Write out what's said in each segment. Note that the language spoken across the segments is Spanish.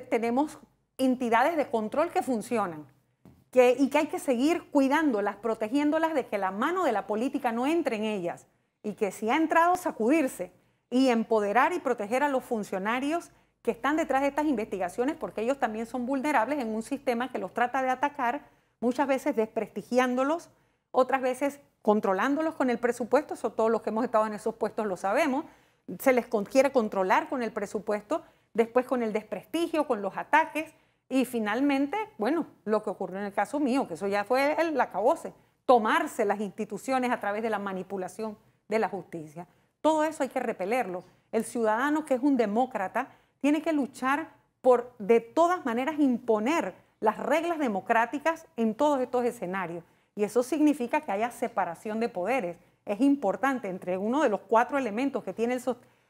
tenemos entidades de control que funcionan y que hay que seguir cuidándolas, protegiéndolas de que la mano de la política no entre en ellas y que si ha entrado sacudirse y empoderar y proteger a los funcionarios que están detrás de estas investigaciones porque ellos también son vulnerables en un sistema que los trata de atacar, muchas veces desprestigiándolos, otras veces controlándolos con el presupuesto, eso todos los que hemos estado en esos puestos lo sabemos, se les quiere controlar con el presupuesto después con el desprestigio, con los ataques y finalmente, bueno, lo que ocurrió en el caso mío, que eso ya fue el acabose, tomarse las instituciones a través de la manipulación de la justicia. Todo eso hay que repelerlo. El ciudadano que es un demócrata tiene que luchar por de todas maneras imponer las reglas democráticas en todos estos escenarios. Y eso significa que haya separación de poderes. Es importante entre uno de los cuatro elementos que tiene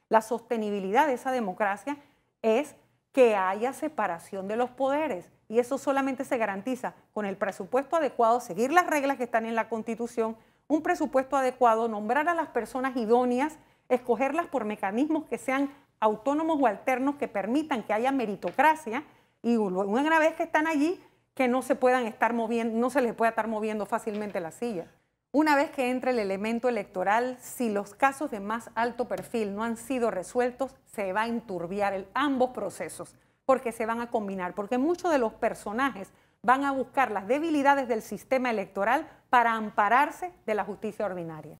la sostenibilidad de esa democracia es que haya separación de los poderes. Y eso solamente se garantiza con el presupuesto adecuado, seguir las reglas que están en la Constitución, un presupuesto adecuado, nombrar a las personas idóneas, escogerlas por mecanismos que sean autónomos o alternos que permitan que haya meritocracia y una vez que están allí, que no se puedan estar moviendo, no se les pueda estar moviendo fácilmente la silla. Una vez que entra el elemento electoral, si los casos de más alto perfil no han sido resueltos, se va a enturbiar ambos procesos, porque se van a combinar, porque muchos de los personajes van a buscar las debilidades del sistema electoral para ampararse de la justicia ordinaria.